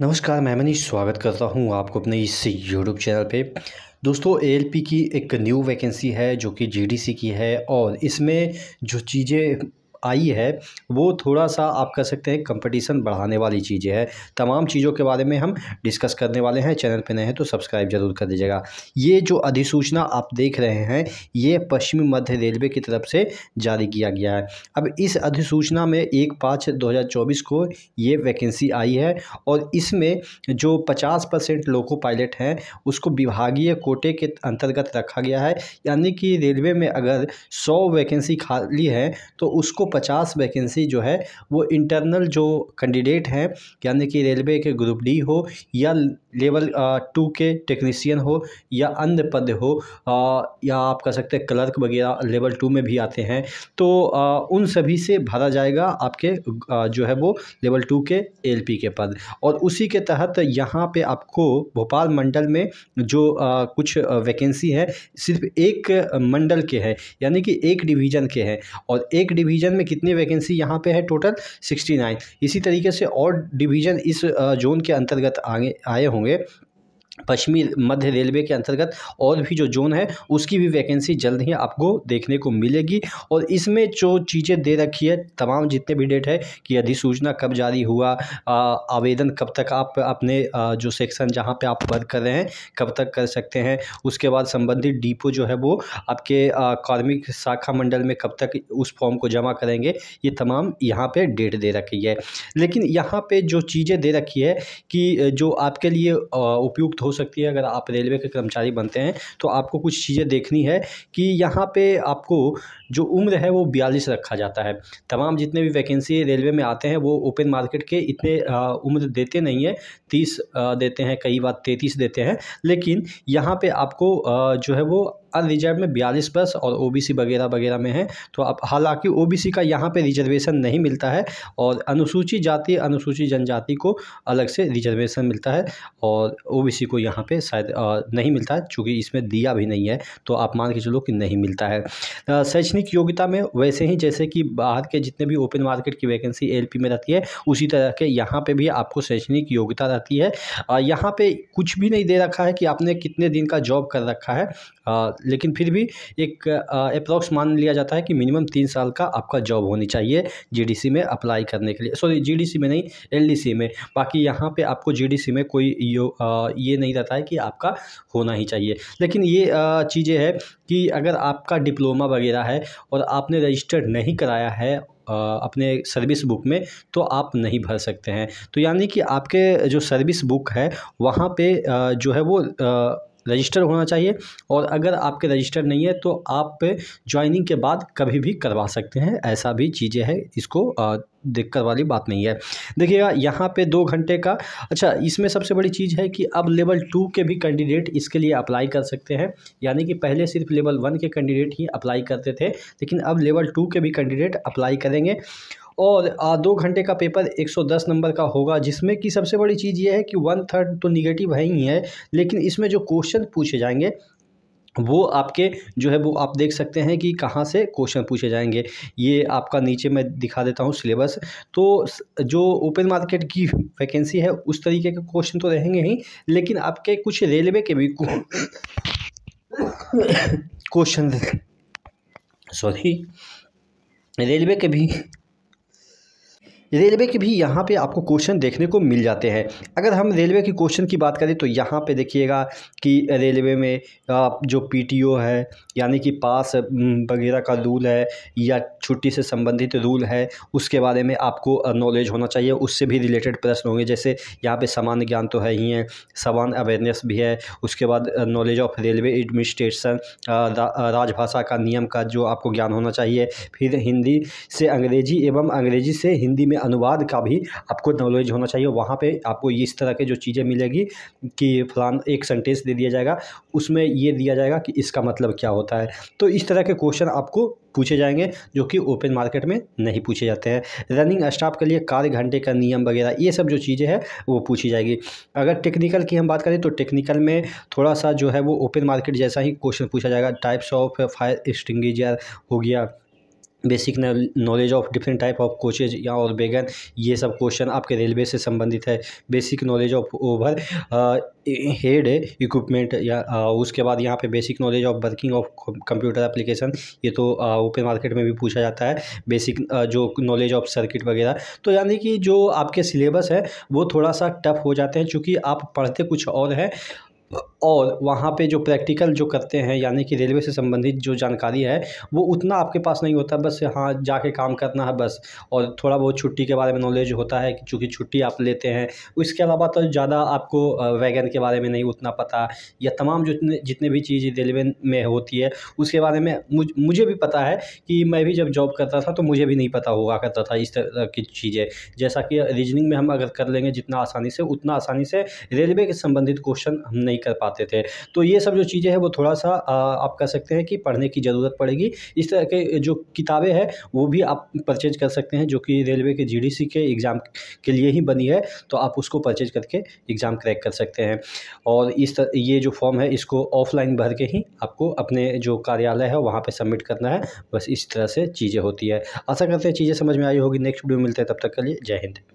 नमस्कार मैं मनीष स्वागत करता हूं आपको अपने इस यूट्यूब चैनल पे दोस्तों एएलपी की एक न्यू वैकेंसी है जो कि जीडीसी की है और इसमें जो चीज़ें आई है वो थोड़ा सा आप कह सकते हैं कंपटीशन बढ़ाने वाली चीज़ें है तमाम चीज़ों के बारे में हम डिस्कस करने वाले हैं चैनल पर नए हैं तो सब्सक्राइब जरूर कर दीजिएगा ये जो अधिसूचना आप देख रहे हैं ये पश्चिमी मध्य रेलवे की तरफ से जारी किया गया है अब इस अधिसूचना में एक पाँच दो को ये वैकेंसी आई है और इसमें जो पचास परसेंट लोको पायलट हैं उसको विभागीय कोटे के अंतर्गत रखा गया है यानी कि रेलवे में अगर सौ वैकेंसी खाली है तो उसको पचास वैकेंसी जो है वो इंटरनल जो कैंडिडेट हैं यानी कि रेलवे के ग्रुप डी हो या लेवल टू के टेक्नीसियन हो या अन्य पद हो या आप कह सकते हैं क्लर्क वगैरह लेवल टू में भी आते हैं तो उन सभी से भरा जाएगा आपके जो है वो लेवल टू के एलपी के पद और उसी के तहत यहाँ पे आपको भोपाल मंडल में जो कुछ वैकेंसी है सिर्फ एक मंडल के हैं यानी कि एक डिवीज़न के हैं और एक डिवीज़न में में कितनी वैकेंसी यहाँ पे है टोटल 69 इसी तरीके से और डिवीज़न इस जोन के अंतर्गत आगे आए होंगे पश्चिमी मध्य रेलवे के अंतर्गत और भी जो जोन है उसकी भी वैकेंसी जल्द ही आपको देखने को मिलेगी और इसमें जो चीज़ें दे रखी है तमाम जितने भी डेट है कि अधिसूचना कब जारी हुआ आवेदन कब तक आप अपने जो सेक्शन जहाँ पे आप वर्क कर रहे हैं कब तक कर सकते हैं उसके बाद संबंधित डिपो जो है वो आपके कार्मिक शाखा मंडल में कब तक उस फॉर्म को जमा करेंगे ये तमाम यहाँ पर डेट दे रखी है लेकिन यहाँ पर जो चीज़ें दे रखी है कि जो आपके लिए उपयुक्त हो सकती है अगर आप रेलवे के कर्मचारी बनते हैं तो आपको कुछ चीज़ें देखनी है कि यहाँ पे आपको जो उम्र है वो बयालीस रखा जाता है तमाम जितने भी वैकेंसी रेलवे में आते हैं वो ओपन मार्केट के इतने उम्र देते नहीं है तीस देते हैं कई बार तैंतीस देते हैं लेकिन यहाँ पर आपको जो है वो अनरिजर्व में बयालीस प्लस और ओबीसी वगैरह वगैरह में है तो आप हालांकि ओबीसी का यहाँ पे रिजर्वेशन नहीं मिलता है और अनुसूचित जाति अनुसूचित जनजाति को अलग से रिजर्वेशन मिलता है और ओ को यहाँ पर शायद नहीं मिलता है चूँकि इसमें दिया भी नहीं है तो आप मान के चलो कि नहीं मिलता है शैक्षणिक योग्यता में वैसे ही जैसे कि बाहर के जितने भी ओपन मार्केट की वैकेंसी एल में रहती है उसी तरह के यहाँ पर भी आपको शैक्षणिक योग्यता रहती है यहाँ पर कुछ भी नहीं दे रखा है कि आपने कितने दिन का जॉब कर रखा है लेकिन फिर भी एक अप्रॉक्स मान लिया जाता है कि मिनिमम तीन साल का आपका जॉब होनी चाहिए जीडीसी में अप्लाई करने के लिए सॉरी जीडीसी में नहीं एलडीसी में बाकी यहाँ पे आपको जीडीसी में कोई यो, आ, ये नहीं रहता है कि आपका होना ही चाहिए लेकिन ये चीज़ें है कि अगर आपका डिप्लोमा वगैरह है और आपने रजिस्टर्ड नहीं कराया है अपने सर्विस बुक में तो आप नहीं भर सकते हैं तो यानी कि आपके जो सर्विस बुक है वहाँ पे जो है वो रजिस्टर होना चाहिए और अगर आपके रजिस्टर नहीं है तो आप ज्वाइनिंग के बाद कभी भी करवा सकते हैं ऐसा भी चीज़ें हैं इसको दिक्कत वाली बात नहीं है देखिएगा यहाँ पे दो घंटे का अच्छा इसमें सबसे बड़ी चीज़ है कि अब लेवल टू के भी कैंडिडेट इसके लिए अप्लाई कर सकते हैं यानी कि पहले सिर्फ लेवल वन के कैंडिडेट ही अप्लाई करते थे लेकिन अब लेवल टू के भी कैंडिडेट अप्लाई करेंगे और दो घंटे का पेपर 110 नंबर का होगा जिसमें कि सबसे बड़ी चीज़ ये है कि वन थर्ड तो निगेटिव है ही है लेकिन इसमें जो क्वेश्चन पूछे जाएंगे वो आपके जो है वो आप देख सकते हैं कि कहाँ से क्वेश्चन पूछे जाएंगे ये आपका नीचे मैं दिखा देता हूँ सिलेबस तो जो ओपन मार्केट की वैकेंसी है उस तरीके के क्वेश्चन तो रहेंगे ही लेकिन आपके कुछ रेलवे के भी क्वेश्चन सॉरी रेलवे के भी रेलवे के भी यहाँ पे आपको क्वेश्चन देखने को मिल जाते हैं अगर हम रेलवे के क्वेश्चन की बात करें तो यहाँ पे देखिएगा कि रेलवे में जो पीटीओ है यानी कि पास वगैरह का रूल है या छुट्टी से संबंधित रूल है उसके बारे में आपको नॉलेज होना चाहिए उससे भी रिलेटेड प्रश्न होंगे जैसे यहाँ पर सामान्य ज्ञान तो है ही है समान अवेयरनेस भी है उसके बाद नॉलेज ऑफ रेलवे एडमिनिस्ट्रेशन राजभाषा का नियम का जो आपको ज्ञान होना चाहिए फिर हिंदी से अंग्रेजी एवं अंग्रेजी से हिंदी में अनुवाद का भी आपको नॉलेज होना चाहिए वहाँ पे आपको इस तरह के जो चीज़ें मिलेगी कि फलान एक सेंटेंस दे दिया जाएगा उसमें ये दिया जाएगा कि इसका मतलब क्या होता है तो इस तरह के क्वेश्चन आपको पूछे जाएंगे जो कि ओपन मार्केट में नहीं पूछे जाते हैं रनिंग स्टाफ के लिए कार्य घंटे का नियम वगैरह ये सब जो चीज़ें हैं वो पूछी जाएगी अगर टेक्निकल की हम बात करें तो टेक्निकल में थोड़ा सा जो है वो ओपन मार्केट जैसा ही क्वेश्चन पूछा जाएगा टाइप्स ऑफ फायर एक्सटिंग हो गया basic knowledge of different type of coaches या और बेगन ये सब क्वेश्चन आपके रेलवे से संबंधित है basic knowledge of overhead equipment या आ, uh, उसके बाद यहाँ पे basic knowledge of working of computer application ये तो ओपन uh, मार्केट में भी पूछा जाता है बेसिक uh, जो नॉलेज ऑफ सर्किट वगैरह तो यानी कि जो आपके सिलेबस है वो थोड़ा सा टफ हो जाते हैं चूँकि आप पढ़ते कुछ और हैं और वहाँ पे जो प्रैक्टिकल जो करते हैं यानी कि रेलवे से संबंधित जो जानकारी है वो उतना आपके पास नहीं होता बस हाँ जाके काम करना है बस और थोड़ा बहुत छुट्टी के बारे में नॉलेज होता है चूँकि छुट्टी आप लेते हैं उसके अलावा तो ज़्यादा आपको वैगन के बारे में नहीं उतना पता या तमाम जितने जितने भी चीज़ रेलवे में होती है उसके बारे में मुझ मुझे भी पता है कि मैं भी जब जॉब करता था तो मुझे भी नहीं पता हुआ करता था इस तरह की चीज़ें जैसा कि रीजनिंग में हम अगर कर लेंगे जितना आसानी से उतना आसानी से रेलवे के संबंधित क्वेश्चन हम नहीं नहीं कर पाते थे तो ये सब जो चीज़ें हैं वो थोड़ा सा आप कह सकते हैं कि पढ़ने की ज़रूरत पड़ेगी इस तरह के जो किताबें हैं वो भी आप परचेज कर सकते हैं जो कि रेलवे के जी के एग्ज़ाम के लिए ही बनी है तो आप उसको परचेज करके एग्ज़ाम क्रैक कर सकते हैं और इस ये जो फॉर्म है इसको ऑफलाइन भर के ही आपको अपने जो कार्यालय है वहाँ पर सबमिट करना है बस इस तरह से चीज़ें होती है आशा करते हैं चीज़ें समझ में आई होगी नेक्स्ट वीडियो मिलते हैं तब तक के लिए जय हिंद